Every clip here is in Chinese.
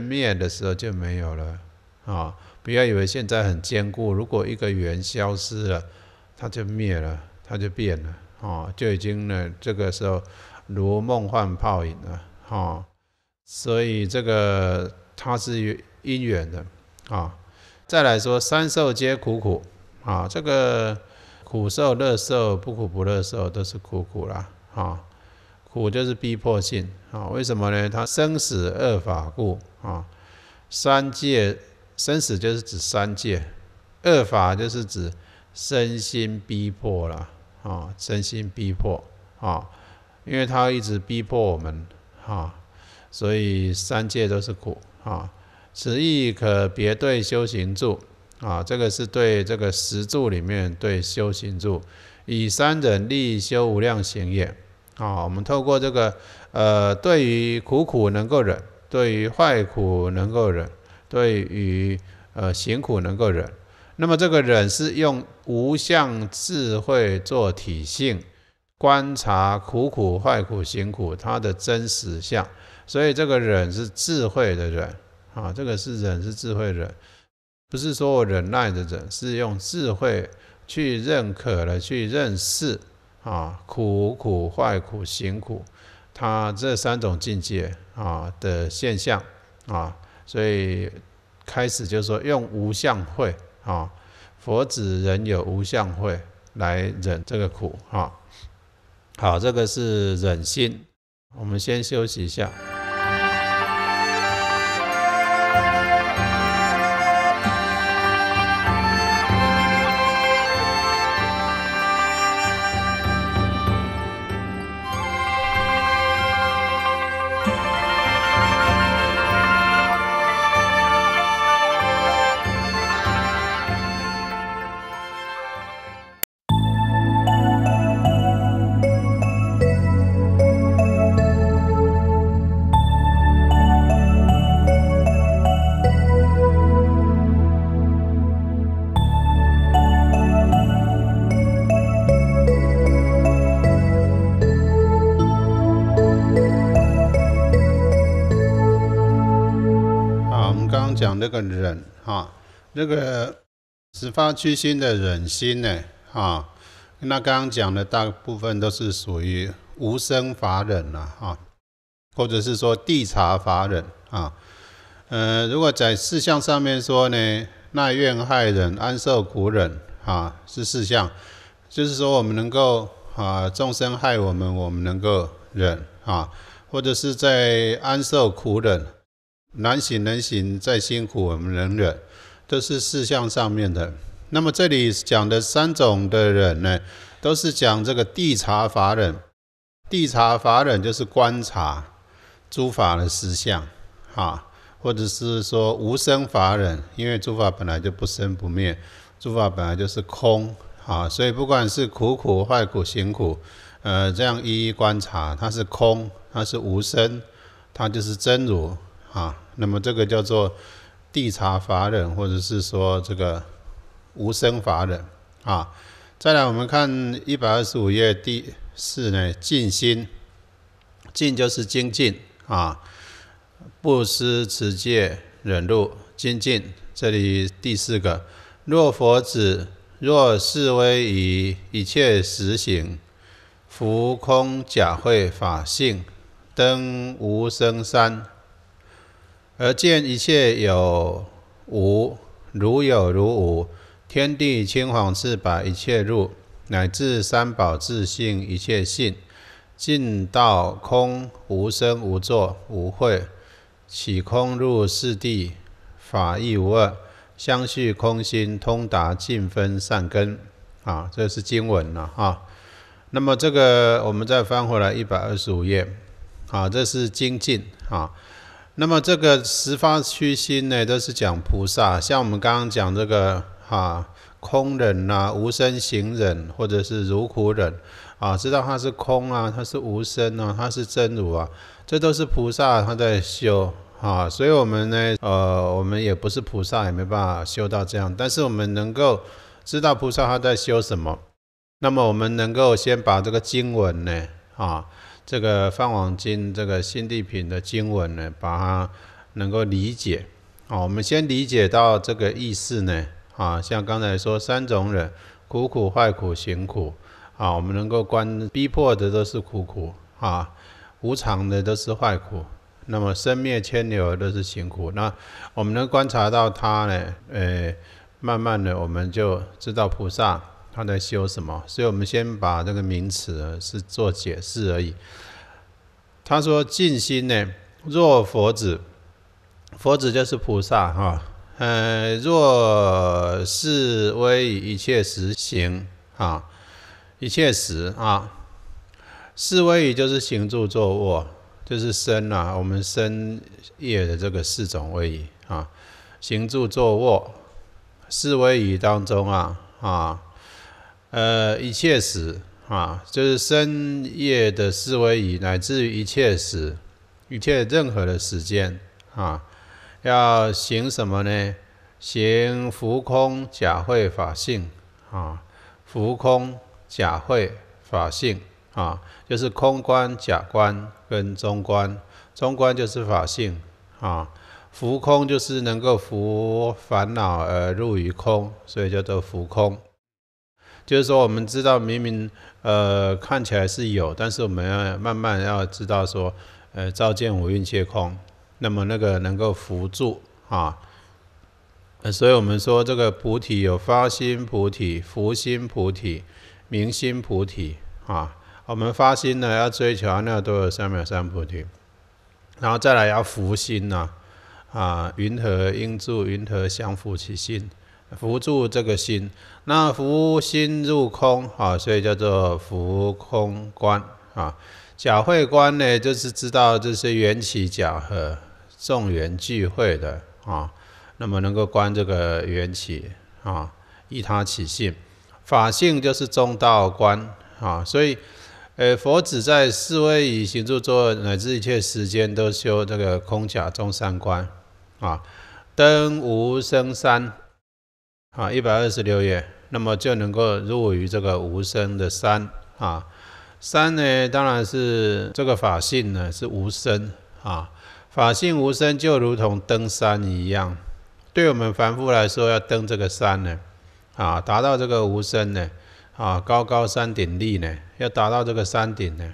灭的时候就没有了啊！不要以为现在很坚固，如果一个缘消失了，它就灭了，它就变了啊，就已经呢，这个时候如梦幻泡影了啊！所以这个它是因缘的啊。再来说三受皆苦苦啊，这个苦受、乐受、不苦不乐受都是苦苦啦啊。苦就是逼迫性啊？为什么呢？他生死二法故啊。三界生死就是指三界，二法就是指身心逼迫了啊，身心逼迫啊，因为他一直逼迫我们啊，所以三界都是苦啊。此意可别对修行住啊，这个是对这个十住里面对修行住，以三忍力修无量行也。啊，我们透过这个，呃，对于苦苦能够忍，对于坏苦能够忍，对于呃行苦能够忍，那么这个忍是用无相智慧做体性，观察苦苦、坏苦、行苦它的真实相，所以这个忍是智慧的忍啊，这个是忍是智慧忍，不是说我忍耐的忍，是用智慧去认可了，去认识。啊，苦苦、坏苦、行苦，它这三种境界啊的现象啊，所以开始就说用无相慧啊，佛子人有无相慧来忍这个苦啊。好，这个是忍心，我们先休息一下。忍哈，那个十发屈心的忍心呢？啊，那刚刚讲的大部分都是属于无声法忍了啊，或者是说地察法忍啊。呃，如果在四项上面说呢，耐怨害忍、安受苦忍啊，是四项，就是说我们能够啊，众生害我们，我们能够忍啊，或者是在安受苦忍。难行能行，再辛苦我们能忍，都是四项上面的。那么这里讲的三种的忍呢，都是讲这个地察法忍。地察法忍就是观察诸法的实相，哈，或者是说无生法忍，因为诸法本来就不生不灭，诸法本来就是空，啊，所以不管是苦苦、坏苦、行苦，呃，这样一一观察，它是空，它是无生，它就是真如，啊，那么这个叫做地察法忍，或者是说这个无生法忍啊。再来，我们看一百二十五页第四呢，静心静就是精进啊，不思持戒、忍辱、精进。这里第四个，若佛子若示威以一切实行，浮空假慧法性，登无生山。而见一切有无，如有如无，天地清黄赤白，一切入，乃至三宝自性一切性，尽道空，无生无作无会，起空入四地法亦无二，相续空心通达尽分善根啊，这是经文了哈。那么这个我们再翻回来一百二十五页，啊，这是精进啊。那么这个十方虚心呢，都是讲菩萨。像我们刚刚讲这个哈空忍呐、无声行忍，或者是如苦忍啊，知道它是空啊，它是无声啊，它是真如啊，这都是菩萨他在修啊。所以我们呢，呃，我们也不是菩萨，也没办法修到这样。但是我们能够知道菩萨他在修什么，那么我们能够先把这个经文呢，啊。这个《梵网经》这个心地品的经文呢，把它能够理解啊。我们先理解到这个意思呢啊，像刚才说三种忍：苦苦、坏苦、行苦啊。我们能够观逼迫的都是苦苦啊，无常的都是坏苦，那么生灭千流都是行苦。那我们能观察到它呢，呃，慢慢的我们就知道菩萨。他在修什么？所以我们先把这个名词是做解释而已。他说：“静心呢？若佛子，佛子就是菩萨哈。呃，若是威仪，一切实行啊，一切实啊，是威仪就是行住坐卧，就是身呐。我们身业的这个四种威仪啊，行住坐卧，四威仪当中啊，啊。”呃，一切时啊，就是深夜的思维以乃至于一切时，一切任何的时间啊，要行什么呢？行浮空假慧法性啊，浮空假慧法性啊，就是空观假观跟中观，中观就是法性啊，浮空就是能够浮烦恼而入于空，所以叫做浮空。就是说，我们知道明明，呃，看起来是有，但是我们要慢慢要知道说，呃，照见五蕴皆空，那么那个能够扶助啊，所以我们说这个菩提有发心菩提、福心菩提、明心菩提啊。我们发心呢要追求那都有三藐三菩提，然后再来要福心呢，啊，云何应住？云何相辅其心。扶住这个心，那扶心入空啊，所以叫做扶空观啊。假会观呢，就是知道这些缘起假合，众缘聚会的啊，那么能够观这个缘起啊，一他起性，法性就是中道观啊。所以，呃，佛子在四威以行住坐乃至一切时间都修这个空假中三观啊，登无生山。啊，一百二十六页，那么就能够入于这个无声的山啊。山呢，当然是这个法性呢，是无声啊。法性无声，就如同登山一样。对我们凡夫来说，要登这个山呢，啊，达到这个无声呢，啊，高高山顶立呢，要达到这个山顶呢，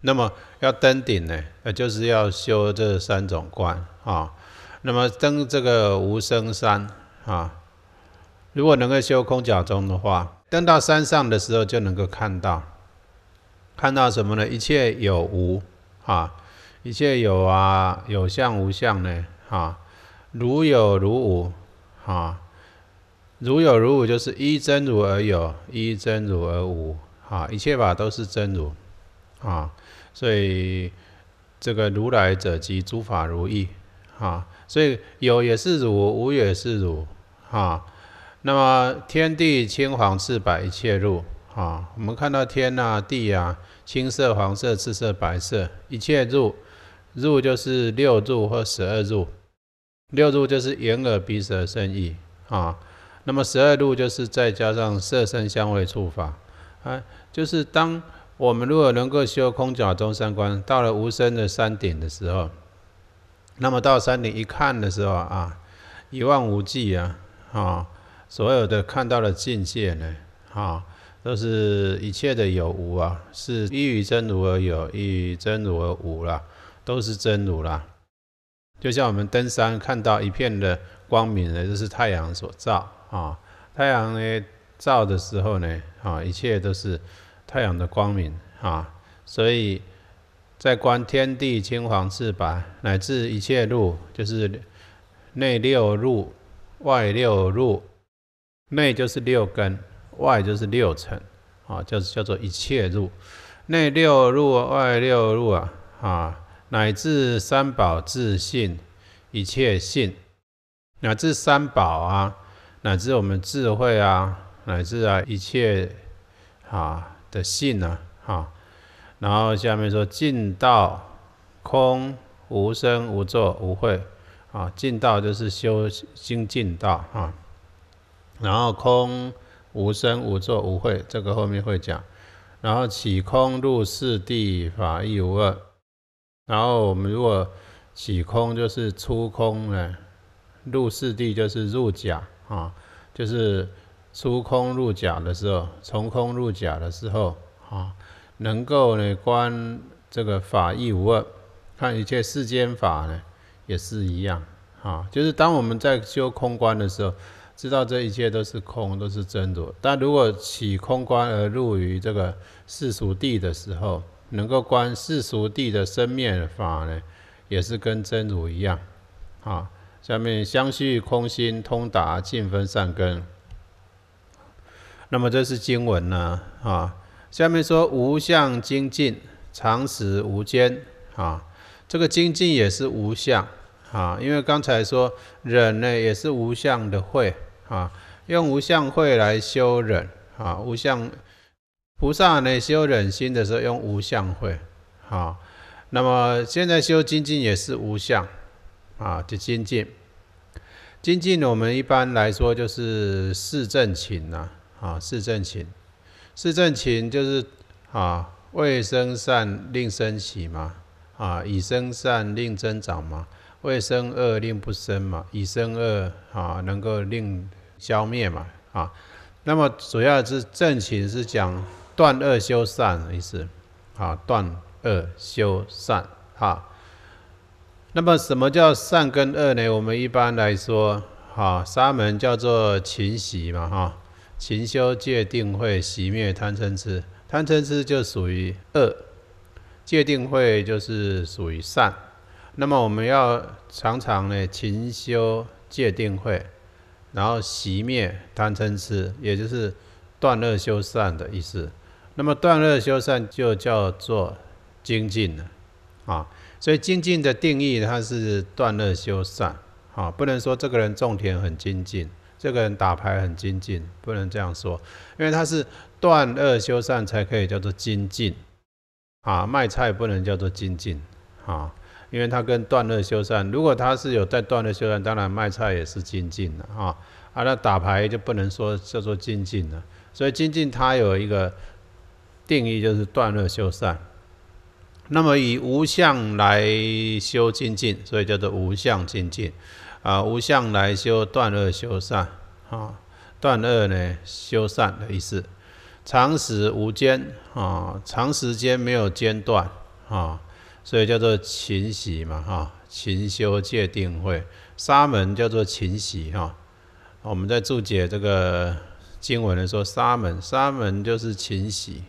那么要登顶呢，呃，就是要修这三种观啊。那么登这个无声山啊。如果能够修空假中的话，登到山上的时候就能够看到，看到什么呢？一切有无，啊，一切有啊，有相无相呢，啊，如有如无，啊，如有如无就是一真如而有，一真如而无，啊，一切法都是真如，啊，所以这个如来者即诸法如意，啊，所以有也是如，无也是如，啊。那么天地青黄赤白一切入啊，我们看到天啊地啊青色黄色赤色白色一切入，入就是六入或十二入，六入就是眼耳鼻舌身意啊，那么十二入就是再加上色声香味触法啊，就是当我们如果能够修空假中三观，到了无声的山顶的时候，那么到山顶一看的时候啊，一望无际啊，啊。所有的看到的境界呢，啊，都是一切的有无啊，是依于真如而有，依于真如而无啦，都是真如啦。就像我们登山看到一片的光明呢，就是太阳所照啊。太阳呢照的时候呢，啊，一切都是太阳的光明啊。所以在观天地青黄赤白，乃至一切路，就是内六入、外六入。内就是六根，外就是六尘，啊，就是叫做一切入，内六入，外六入啊，啊，乃至三宝自性，一切性，乃至三宝啊，乃至我们智慧啊，乃至啊一切啊的性呢，啊，然后下面说尽道，空，无生无作无会，啊，尽道就是修精进道，哈。然后空无生无作无会，这个后面会讲。然后起空入四地法亦无二。然后我们如果起空就是出空呢，入四地就是入假啊，就是出空入假的时候，从空入假的时候啊，能够呢观这个法亦无二，看一切世间法呢也是一样啊，就是当我们在修空观的时候。知道这一切都是空，都是真如。但如果起空观而入于这个世俗地的时候，能够观世俗地的生灭法呢，也是跟真如一样。啊，下面相续空心，通达尽分善根。那么这是经文呢。啊，下面说无相精进，常识无间。啊，这个精进也是无相。啊，因为刚才说忍呢，也是无相的慧。啊，用无相慧来修忍啊，无相菩萨呢修忍心的时候用无相慧啊。那么现在修精进也是无相啊，就精进。精进呢，我们一般来说就是四正勤呐啊，四正勤。四正勤就是啊，未生善令生喜嘛啊，已生善令增长嘛。未生恶令不生嘛，以生恶啊，能够令消灭嘛啊。那么主要是正勤是讲断恶修善意思，啊，断恶修善啊。那么什么叫善跟恶呢？我们一般来说，哈，沙门叫做勤习嘛，哈，勤修戒定慧，熄灭贪嗔痴，贪嗔痴就属于恶，戒定慧就是属于善。那么我们要常常呢勤修戒定慧，然后熄灭贪嗔痴，也就是断恶修善的意思。那么断恶修善就叫做精进了啊。所以精进的定义，它是断恶修善啊，不能说这个人种田很精进，这个人打牌很精进，不能这样说，因为他是断恶修善才可以叫做精进啊。卖菜不能叫做精进啊。因为它跟断热修缮，如果它是有带断热修缮，当然卖菜也是精进的啊。啊，那打牌就不能说叫做精进了。所以精进它有一个定义，就是断热修缮。那么以无相来修精进，所以叫做无相精进。啊，无相来修断热修缮啊，断热呢修缮的意思，长时无间啊，长时间没有间断啊。所以叫做勤洗嘛，哈，勤修戒定慧。沙门叫做勤洗哈，我们在注解这个经文的时候，沙门沙门就是勤洗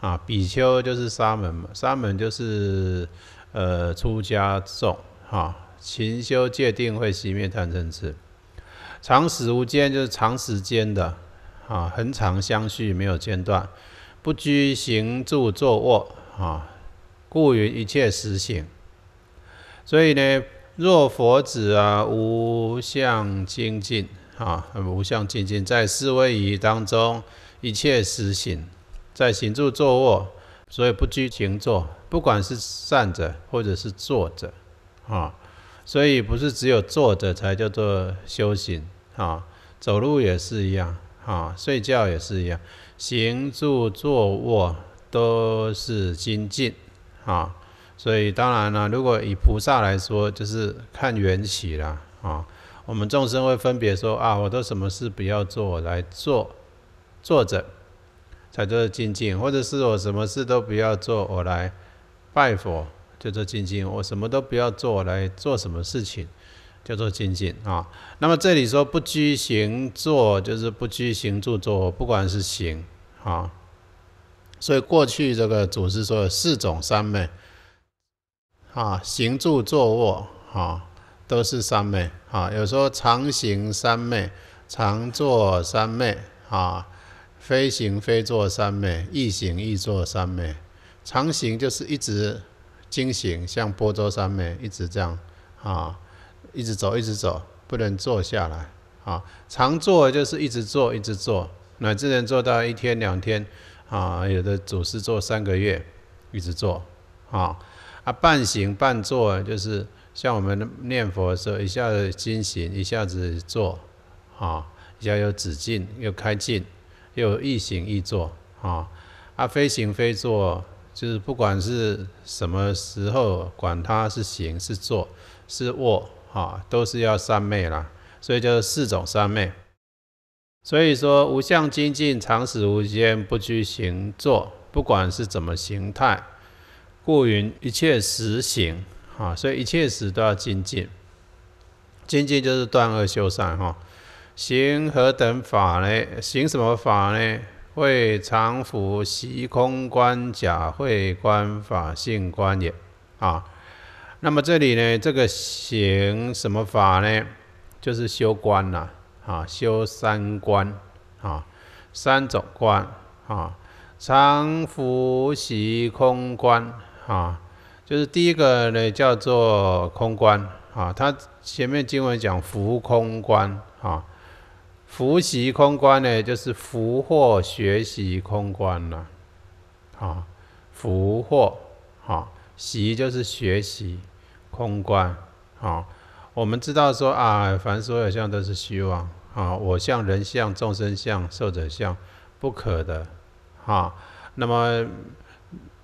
啊，比丘就是沙门嘛，沙门就是呃出家众，哈，勤修戒定慧，熄灭贪嗔痴，长时无间就是长时间的，啊，恒长相续没有间断，不拘行住坐卧，啊。故云一切实性。所以呢，若佛子啊，无相精进啊，无相精进在四威仪当中，一切实性，在行住坐卧，所以不拘行坐，不管是站者或者是坐着啊，所以不是只有坐着才叫做修行啊，走路也是一样啊，睡觉也是一样，行住坐卧都是精进。啊，所以当然了，如果以菩萨来说，就是看缘起啦啊。我们众生会分别说啊，我都什么事不要做，我来做坐着，叫做静静；或者是我什么事都不要做，我来拜佛，叫做静静；我什么都不要做，我来做什么事情，叫做静静啊。那么这里说不拘行坐，就是不拘行住坐，不管是行啊。所以过去这个祖师说四种三昧，啊，行住坐卧啊，都是三昧啊。有时候常行三昧，常坐三昧啊，非行非坐三昧，异行异坐三昧。常行就是一直经行，像波州三昧，一直这样啊，一直走，一直走，不能坐下来啊。常坐就是一直坐，一直坐，乃至能坐到一天两天。啊，有的祖师做三个月，一直做，啊，啊半行半坐，就是像我们念佛的时候，一下子行，一下子坐，啊，要有止境，又开静，又易行易坐，啊，啊非行非坐，就是不管是什么时候，管它是行是坐是卧，啊，都是要三昧啦，所以叫四种三昧。所以说，无相精进，常使无间，不拘行坐，不管是怎么形态，故云一切实行。啊，所以一切时都要精进，精进就是断恶修善。哈，行何等法呢？行什么法呢？为常服习空观、假慧观、法性观也。啊，那么这里呢，这个行什么法呢？就是修观呐。啊，修三观啊，三种观啊，常福习空观啊，就是第一个呢叫做空观啊，它前面经文讲福空观啊，福习空观呢就是福祸学习空观了啊，福祸啊习就是学习空观啊，我们知道说啊，凡所有相都是虚妄。啊！我相、人相、众生相、寿者相，不可的，哈。那么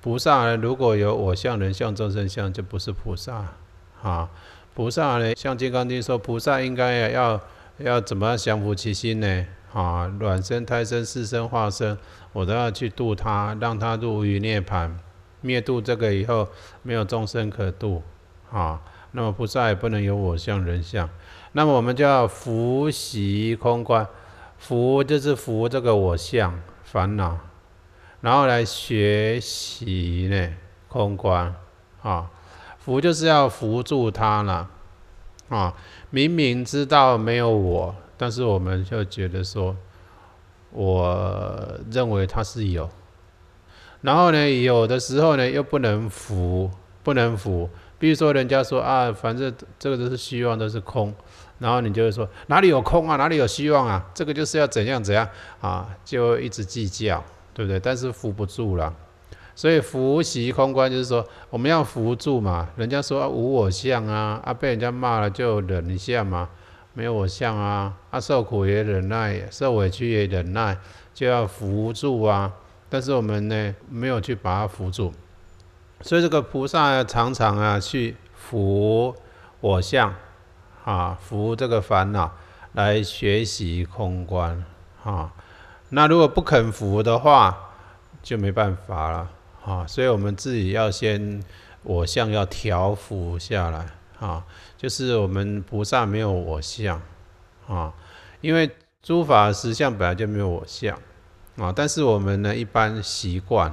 菩萨如果有我相、人相、众生相，就不是菩萨，啊！菩萨呢，像《金刚经》说，菩萨应该要要怎么样降伏其心呢？啊！卵生、胎生、湿生、化生，我都要去度他，让他入于涅盘。灭度这个以后，没有众生可度，啊！那么菩萨也不能有我相、人相。那么我们就要伏习空观，福就是福这个我相烦恼，然后来学习呢空观啊，福就是要扶住它了啊。明明知道没有我，但是我们就觉得说，我认为它是有，然后呢，有的时候呢又不能扶，不能扶。比如说人家说啊，反正这个都是希望，都是空。然后你就会说哪里有空啊，哪里有希望啊，这个就是要怎样怎样啊，就一直计较，对不对？但是扶不住了，所以扶习空观就是说，我们要扶住嘛。人家说无我相啊，啊被人家骂了就忍一下嘛，没有我相啊，啊受苦也忍耐，受委屈也忍耐，就要扶住啊。但是我们呢，没有去把它扶住，所以这个菩萨常常啊去扶我相。啊，服这个烦恼来学习空观啊，那如果不肯服的话，就没办法了啊。所以我们自己要先我相要调服下来啊，就是我们菩萨没有我相啊，因为诸法实相本来就没有我相啊，但是我们呢一般习惯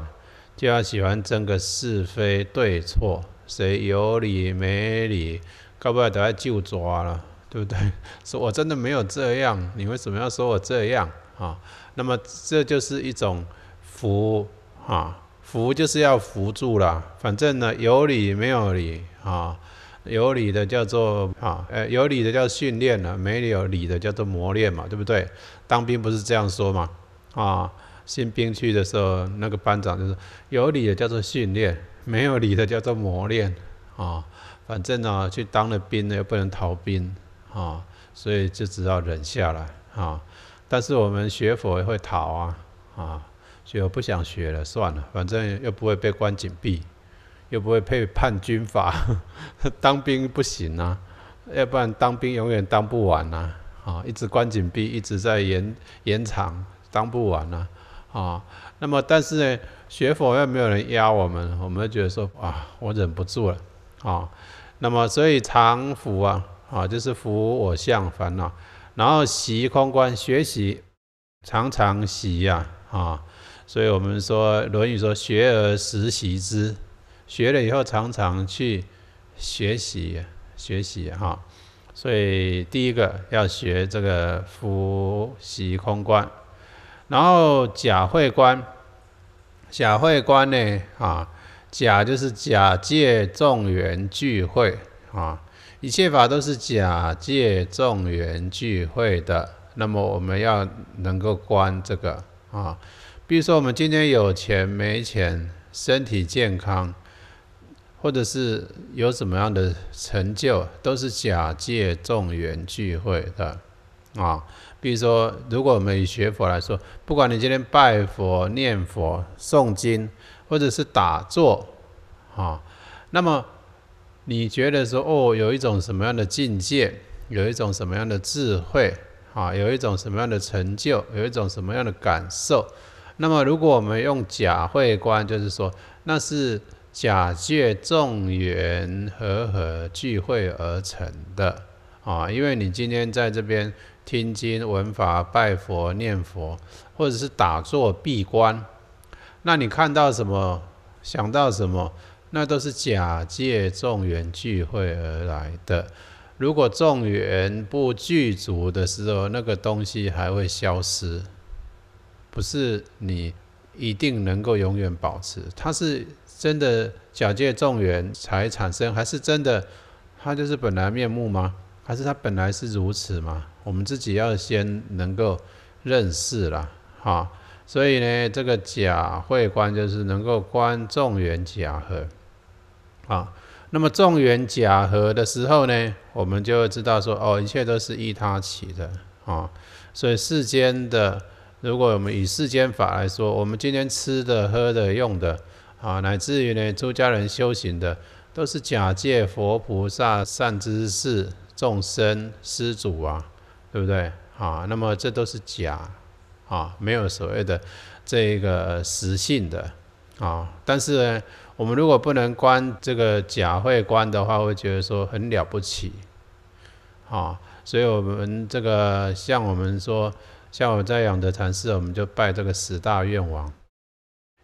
就要喜欢争个是非对错，谁有理没理。搞不好都要就抓了，对不对？说我真的没有这样，你为什么要说我这样啊？那么这就是一种扶啊，扶就是要扶住了。反正呢，有理没有理啊，有理的叫做啊，呃，有理的叫训练了，没有理的叫做磨练嘛，对不对？当兵不是这样说嘛？啊，新兵去的时候，那个班长就是有理的叫做训练，没有理的叫做磨练啊。反正呢，去当了兵呢又不能逃兵啊，所以就只好忍下来啊。但是我们学佛也会逃啊啊，就不想学了算了，反正又不会被关紧闭，又不会被判军法，当兵不行啊，要不然当兵永远当不完呐啊，一直关紧闭，一直在延延长当不完呐啊。那么但是呢，学佛又没有人压我们，我们觉得说啊，我忍不住了啊。那么，所以常伏啊，啊，就是伏我相烦恼，然后习空观，学习，常常习呀，啊，所以我们说《论语》说“学而时习之”，学了以后常常去学习，学习哈。所以第一个要学这个伏习空观，然后假慧观，假慧观呢，啊。假就是假借众缘聚会啊，一切法都是假借众缘聚会的。那么我们要能够观这个啊，比如说我们今天有钱没钱，身体健康，或者是有什么样的成就，都是假借众缘聚会的啊。比如说，如果我们以学佛来说，不管你今天拜佛、念佛、诵经。或者是打坐，啊，那么你觉得说，哦，有一种什么样的境界，有一种什么样的智慧，啊，有一种什么样的成就，有一种什么样的感受？那么，如果我们用假会观，就是说，那是假借众缘和合聚会而成的，啊，因为你今天在这边听经闻法、拜佛、念佛，或者是打坐闭关。那你看到什么，想到什么，那都是假借众缘聚会而来的。如果众缘不具足的时候，那个东西还会消失，不是你一定能够永远保持。它是真的假借众缘才产生，还是真的它就是本来面目吗？还是它本来是如此吗？我们自己要先能够认识了，哈。所以呢，这个假慧观就是能够观众缘假合啊。那么众缘假合的时候呢，我们就会知道说，哦，一切都是依他起的啊。所以世间的，如果我们以世间法来说，我们今天吃的、喝的、用的啊，乃至于呢，出家人修行的，都是假借佛菩萨、善知识、众生、施主啊，对不对？啊，那么这都是假。啊，没有所谓的这个实性的啊，但是呢，我们如果不能观这个假慧观的话，会觉得说很了不起啊。所以，我们这个像我们说，像我在养德禅寺，我们就拜这个十大愿王，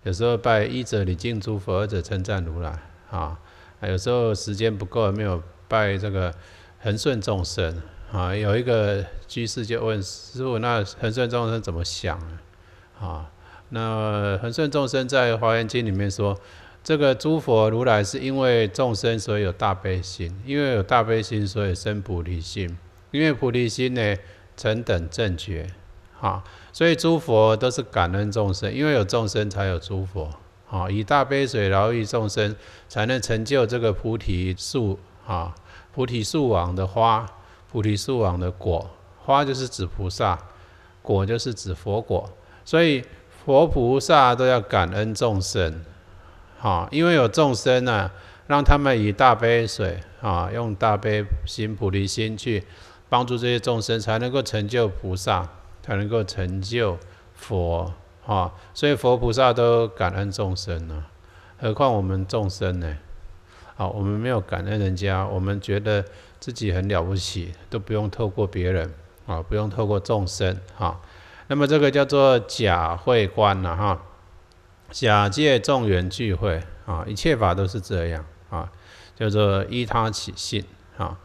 有时候拜一者礼敬诸佛，二者称赞如来啊，有时候时间不够，没有拜这个恒顺众生。啊，有一个居士就问师傅：“那恒顺众生怎么想呢？”啊，那恒顺众生在《华严经》里面说：“这个诸佛如来是因为众生，所以有大悲心；因为有大悲心，所以生菩提心；因为菩提心呢，成等正觉。”啊，所以诸佛都是感恩众生，因为有众生才有诸佛。啊，以大悲水饶益众生，才能成就这个菩提树啊，菩提树王的花。菩提树王的果花就是指菩萨，果就是指佛果，所以佛菩萨都要感恩众生，哈，因为有众生呢，让他们以大悲水啊，用大悲心菩提心去帮助这些众生，才能够成就菩萨，才能够成就佛，哈，所以佛菩萨都感恩众生呢，何况我们众生呢？好，我们没有感恩人家，我们觉得自己很了不起，都不用透过别人啊，不用透过众生啊。那么这个叫做假会观了哈，假借众缘聚会啊，一切法都是这样啊，叫做依他起性啊。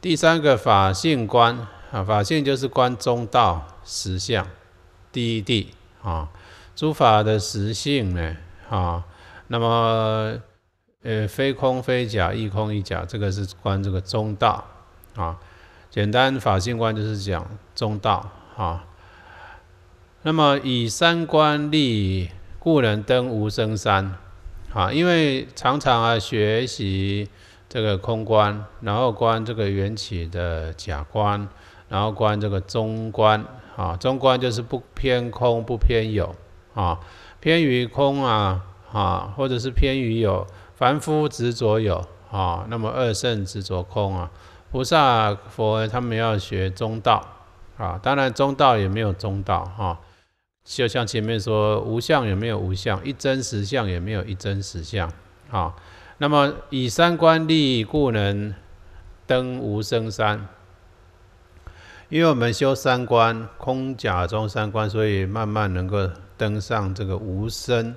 第三个法性观啊，法性就是观中道实相第一谛啊，诸法的实性呢啊，那么。呃，非空非假，亦空亦假，这个是观这个中道啊。简单法性观就是讲中道啊。那么以三观立，故能登无生山啊。因为常常啊学习这个空观，然后观这个缘起的假观，然后观这个中观啊。中观就是不偏空不偏有啊，偏于空啊啊，或者是偏于有。凡夫执着有啊，那么二圣执着空啊。菩萨佛他们要学中道啊，当然中道也没有中道哈。就像前面说无相也没有无相，一真实相也没有一真实相啊。那么以三观立，故能登无生山。因为我们修三观，空假中三观，所以慢慢能够登上这个无生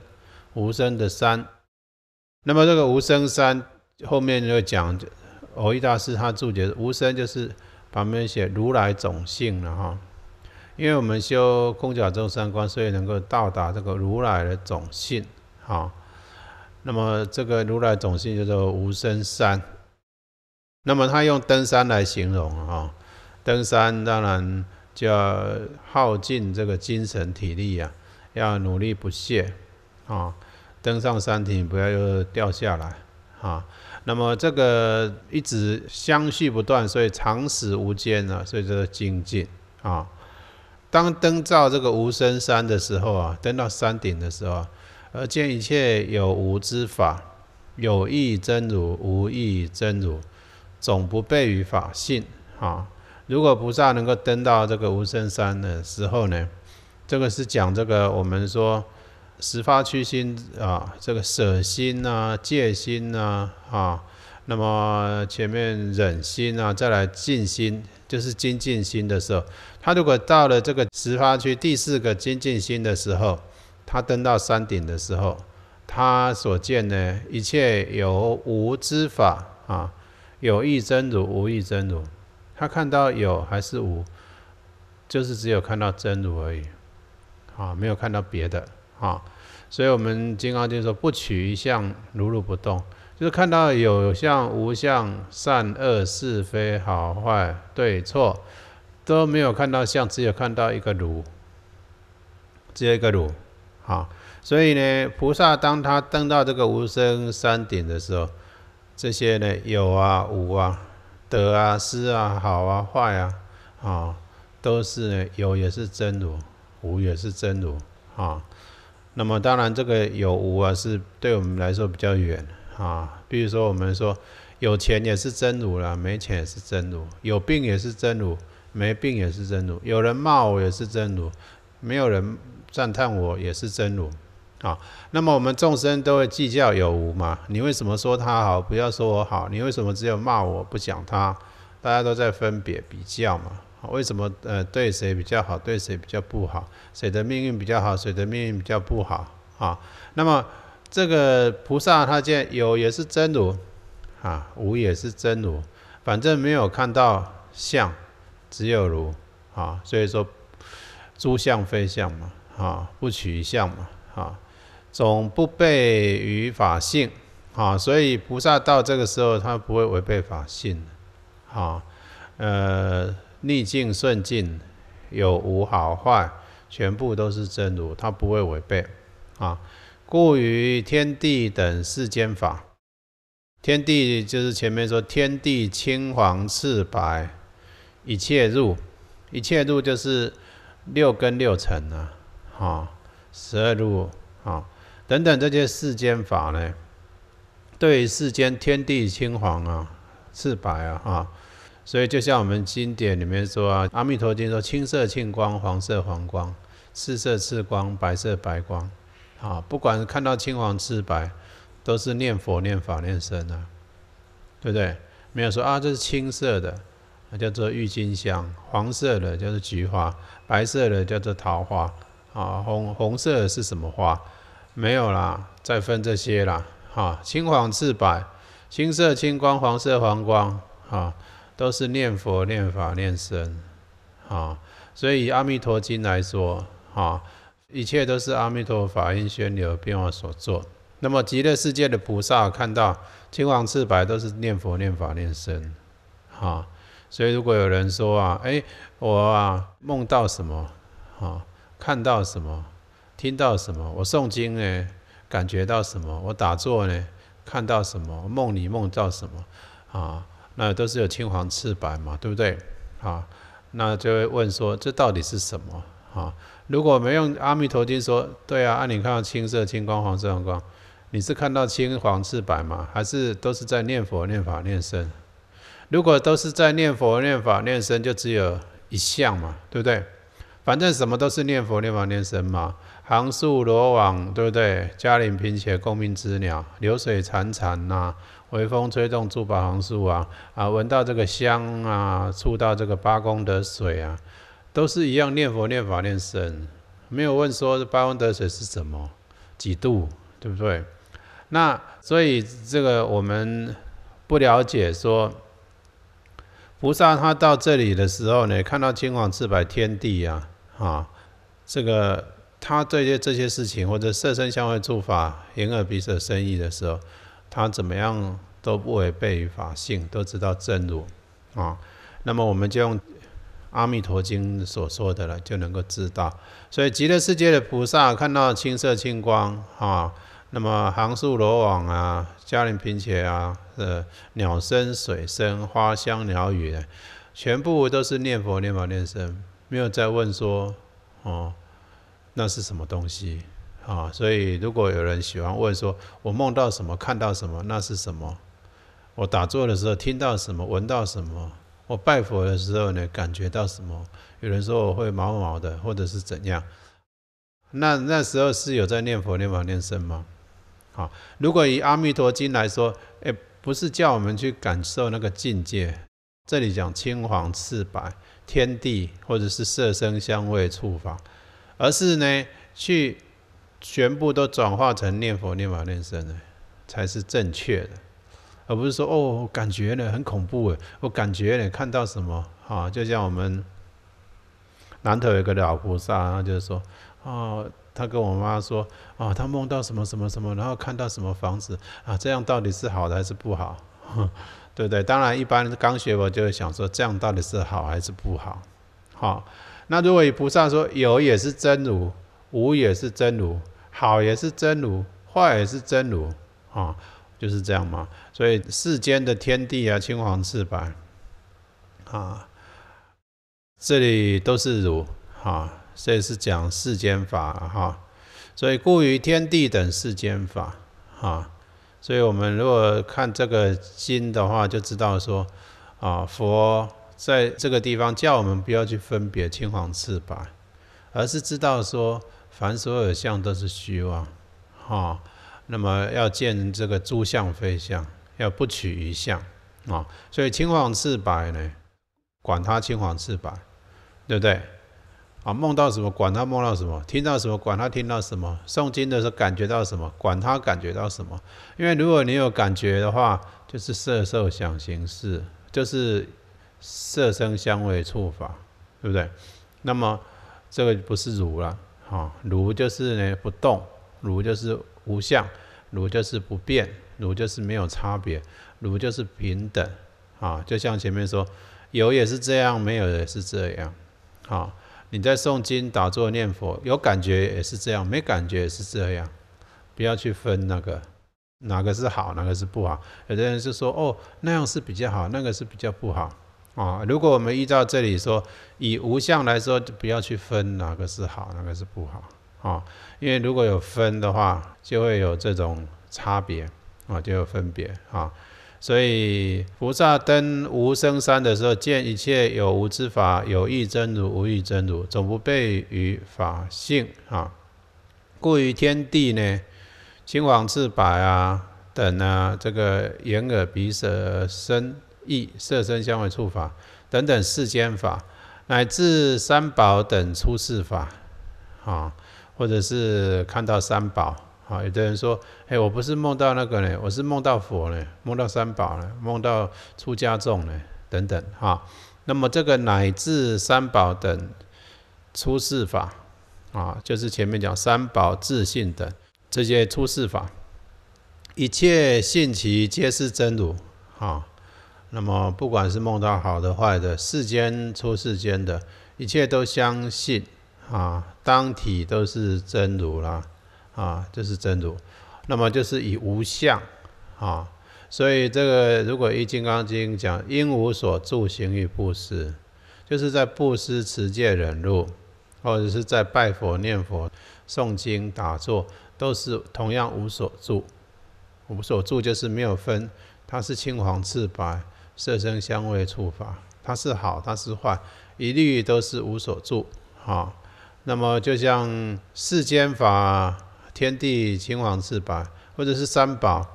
无生的山。那么这个无生山后面就讲，偶一大师他注解无生就是旁边写如来种性了哈，因为我们修空假中三观，所以能够到达这个如来的种性哈。那么这个如来种性叫做无生山，那么他用登山来形容啊，登山当然就要耗尽这个精神体力啊，要努力不懈啊。登上山顶，不要又掉下来，啊！那么这个一直相续不断，所以长死无间啊，所以个精进啊。当登照这个无生山的时候啊，登到山顶的时候，啊，而见一切有无之法，有意真如，无意真如，总不悖于法性啊。如果菩萨能够登到这个无生山的时候呢，这个是讲这个我们说。十发区心啊，这个舍心呐、戒心呐啊，那么前面忍心啊，再来静心，就是精进心的时候。他如果到了这个十发区第四个精进心的时候，他登到山顶的时候，他所见呢，一切有无之法啊，有意真如，无意真如。他看到有还是无，就是只有看到真如而已，啊，没有看到别的。啊，所以，我们《金刚经》说不取于相，如如不动，就是看到有相、无相、善恶、是非、好坏、对错，都没有看到相，只有看到一个如，只有一个如。啊，所以呢，菩萨当他登到这个无生山顶的时候，这些呢，有啊、无啊、得啊、失啊、好啊、坏啊，啊，都是呢，有也是真如，无也是真如，啊。那么当然，这个有无啊，是对我们来说比较远啊。比如说，我们说有钱也是真如啦，没钱也是真如；有病也是真如，没病也是真如；有人骂我也是真如，没有人赞叹我也是真如。啊，那么我们众生都会计较有无嘛？你为什么说他好，不要说我好？你为什么只有骂我，不讲他？大家都在分别比较嘛？为什么呃对谁比较好，对谁比较不好？谁的命运比较好，谁的命运比较不好？啊，那么这个菩萨他见有也是真如，啊，无也是真如，反正没有看到相，只有如啊，所以说诸相非相嘛，啊，不取相嘛，啊，总不悖于法性啊，所以菩萨到这个时候他不会违背法性，啊，呃。逆境顺境，有无好坏，全部都是真如，它不会违背啊。故于天地等世间法，天地就是前面说天地青黄赤白，一切入，一切入就是六根六尘啊，哈，十二入啊，等等这些世间法呢，对世间天地青黄啊，赤白啊，哈。所以，就像我们经典里面说，《阿弥陀经》说：“青色青光，黄色黄光，四色赤光，白色白光。”啊，不管看到青、黄、赤、白，都是念佛、念法、念身啊，对不对？没有说啊，这是青色的，叫做郁金香；黄色的叫做菊花；白色的叫做桃花。啊，红红色是什么花？没有啦，再分这些啦。哈，青、黄、赤、白，青色青光，黄色黄光，啊。都是念佛、念法、念身，啊，所以以《阿弥陀经来说，啊，一切都是阿弥陀法音宣流变化所作。那么极乐世界的菩萨看到青黄赤白，都是念佛、念法、念身，啊，所以如果有人说啊，哎，我啊梦到什么，啊，看到什么，听到什么，我诵经呢感觉到什么，我打坐呢看到什么，梦里梦到什么，啊。那都是有青黄赤白嘛，对不对？啊，那就会问说，这到底是什么啊？如果没用《阿弥陀经》说，对啊，按你看到青色青光、黄色黄光，你是看到青黄赤白嘛？还是都是在念佛、念法、念身？如果都是在念佛、念法、念身，就只有一项嘛，对不对？反正什么都是念佛、念法、念身嘛，行树罗网，对不对？嘉陵频且共命之鸟，流水潺潺呐。微风吹动珠宝行树啊，啊，闻到这个香啊，触到这个八功德水啊，都是一样念佛、念法、念僧，没有问说八功德水是什么几度，对不对？那所以这个我们不了解说，菩萨他到这里的时候呢，看到青黄赤白天地啊，啊，这个他这些这些事情或者色身香味触法、眼耳鼻舌身意的时候。他怎么样都不违背于法性，都知道真如，啊，那么我们就用《阿弥陀经》所说的了，就能够知道。所以极乐世界的菩萨看到青色青光啊，那么行树罗网啊、佳陵嫔妾啊、呃鸟声、水声、花香、鸟语全部都是念佛、念法、念声，没有再问说，哦，那是什么东西？啊，所以如果有人喜欢问说：“我梦到什么，看到什么，那是什么？”我打坐的时候听到什么，闻到什么？我拜佛的时候呢，感觉到什么？有人说我会毛毛的，或者是怎样？那那时候是有在念佛、念法、念身吗？好，如果以《阿弥陀经》来说，哎，不是叫我们去感受那个境界，这里讲青黄赤白天地，或者是色声香味触法，而是呢去。全部都转化成念佛、念法、念身的，才是正确的，而不是说哦，感觉呢很恐怖诶，我感觉呢看到什么啊？就像我们南头有个老菩萨，然后就是说哦，他跟我妈说哦，他梦到什么什么什么，然后看到什么房子啊？这样到底是好的还是不好？对不对？当然一般刚学，我就会想说这样到底是好还是不好？好，那如果菩萨说有也是真如，无也是真如。好也是真如，坏也是真如，啊，就是这样嘛。所以世间的天地啊，青黄赤白，啊，这里都是如，哈，这是讲世间法，哈。所以故于天地等世间法，哈。所以我们如果看这个经的话，就知道说，啊，佛在这个地方叫我们不要去分别青黄赤白，而是知道说。凡所有相都是虚妄，哈，那么要见这个诸相非相，要不取于相，啊，所以青黄赤白呢，管它青黄赤白，对不对？啊，梦到什么管它梦到什么，听到什么管它听到什么，诵经的时候感觉到什么管它感觉到什么，因为如果你有感觉的话，就是色受想行识，就是色声香味触法，对不对？那么这个不是如了。啊，如就是呢不动，如就是无相，如就是不变，如就是没有差别，如就是平等。啊，就像前面说，有也是这样，没有也是这样。啊，你在诵经、打坐、念佛，有感觉也是这样，没感觉也是这样，不要去分那个哪个是好，哪个是不好。有的人就说，哦，那样是比较好，那个是比较不好。啊，如果我们依照这里说，以无相来说，就不要去分哪个是好，哪个是不好，啊，因为如果有分的话，就会有这种差别，啊，就有分别，啊，所以菩萨登无生山的时候，见一切有无之法，有意真如，无意真如，总不悖于法性，啊，故于天地呢，青黄赤白啊，等啊，这个眼耳鼻舌身。意色身相位触法等等世间法，乃至三宝等出世法，啊，或者是看到三宝，啊，有的人说，哎，我不是梦到那个呢，我是梦到佛呢，梦到三宝呢，梦到出家众呢，等等，哈。那么这个乃至三宝等出世法，啊，就是前面讲三宝自信等这些出世法，一切信其皆是真如，啊。那么不管是梦到好的坏的，世间出世间的一切都相信啊，当体都是真如啦，啊，就是真如。那么就是以无相啊，所以这个如果依《金刚经》讲，因无所住行于布施，就是在布施、持戒、忍辱，或者是在拜佛、念佛、诵经、打坐，都是同样无所住。无所住就是没有分，它是青黄赤白。色声香味触法，它是好，它是坏，一律都是无所住啊。那么就像世间法、天地、青黄赤白，或者是三宝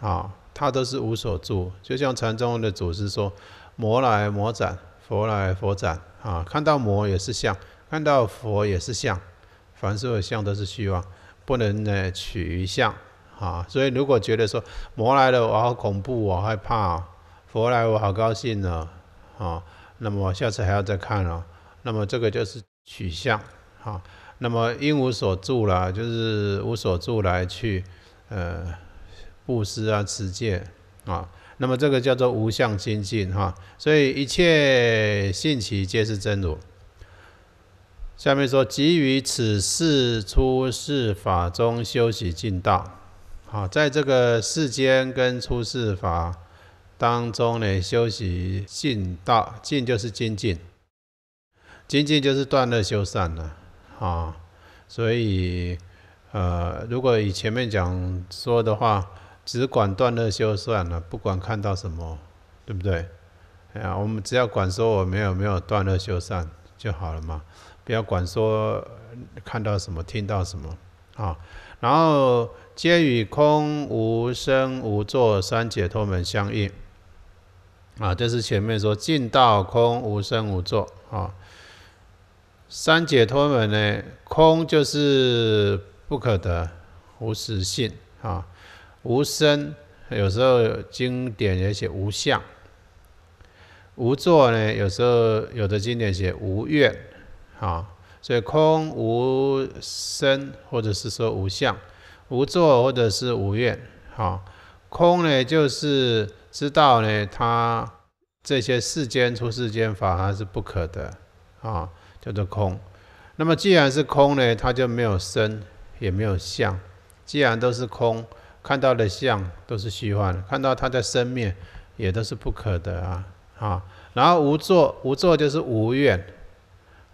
啊，它都是无所住。就像禅宗的祖师说：“魔来魔斩，佛来佛斩啊。”看到魔也是相，看到佛也是相，凡所有相都是虚妄，不能呢取相啊。所以如果觉得说魔来了，我好恐怖，我害怕。佛来，我好高兴呢，啊，那么下次还要再看了。那么这个就是取向，啊，那么因无所住啦，就是无所住来去，呃，布施啊，持戒啊，那么这个叫做无相精进，哈，所以一切性起皆是真如。下面说，基于此世出世法中修习进道，啊，在这个世间跟出世法。当中呢，修习静道，静就是精进，精进就是断恶修善了啊。所以，呃，如果以前面讲说的话，只管断恶修善了，不管看到什么，对不对？哎呀，我们只要管说我没有没有断恶修善就好了嘛，不要管说看到什么，听到什么啊。然后，皆与空无生无作三解脱门相应。啊，这是前面说尽道空无生无作啊。三解脱门呢，空就是不可得，无实性啊。无生有时候经典也写无相，无作呢有时候有的经典写无愿啊。所以空无生或者是说无相，无作或者是无愿啊。空呢就是。知道呢，他这些世间出世间法它是不可得啊，叫做空。那么既然是空呢，它就没有身，也没有相。既然都是空，看到的相都是虚幻，看到它的生灭也都是不可得啊啊。然后无作，无作就是无愿，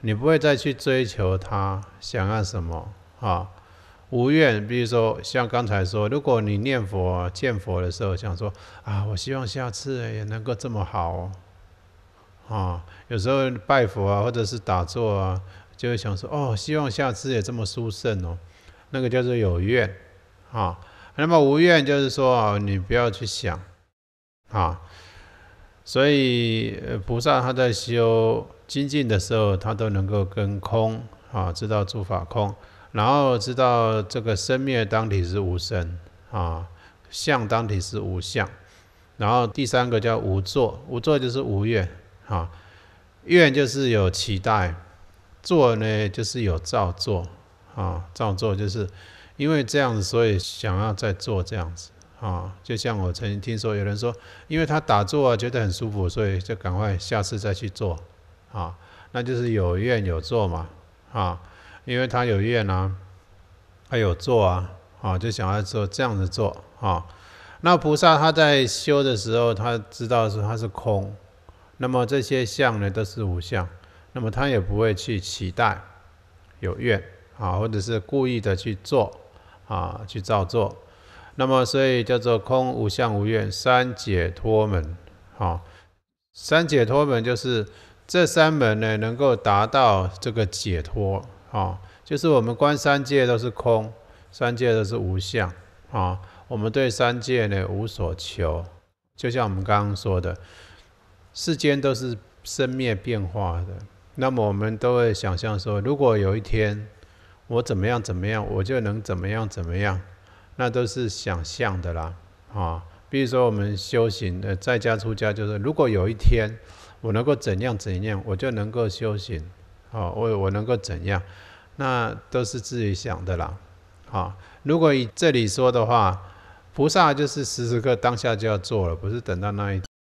你不会再去追求他想要什么啊。无愿，比如说像刚才说，如果你念佛见佛的时候，想说啊，我希望下次也能够这么好，哦，啊，有时候拜佛啊，或者是打坐啊，就会想说哦，希望下次也这么殊胜哦，那个叫做有愿，啊，那么无愿就是说啊，你不要去想，啊，所以菩萨他在修精进的时候，他都能够跟空啊，知道诸法空。然后知道这个生灭当体是无生啊，相当体是无相。然后第三个叫无作，无作就是无愿啊，愿就是有期待，做呢就是有造作啊，造作就是因为这样子，所以想要再做这样子啊。就像我曾经听说有人说，因为他打坐啊觉得很舒服，所以就赶快下次再去做啊，那就是有愿有作嘛啊。因为他有愿啊，他有做啊，啊就想要说这样子做啊。那菩萨他在修的时候，他知道说他是空，那么这些相呢都是无相，那么他也不会去期待有愿啊，或者是故意的去做啊去造作。那么所以叫做空无相无愿三解脱门啊。三解脱门就是这三门呢，能够达到这个解脱。啊，就是我们观三界都是空，三界都是无相啊。我们对三界呢无所求，就像我们刚刚说的，世间都是生灭变化的。那么我们都会想象说，如果有一天我怎么样怎么样，我就能怎么样怎么样，那都是想象的啦啊。比如说我们修行的在家出家，就是如果有一天我能够怎样怎样，我就能够修行。哦，我我能够怎样？那都是自己想的啦。好，如果以这里说的话，菩萨就是时时刻当下就要做了，不是等到那一。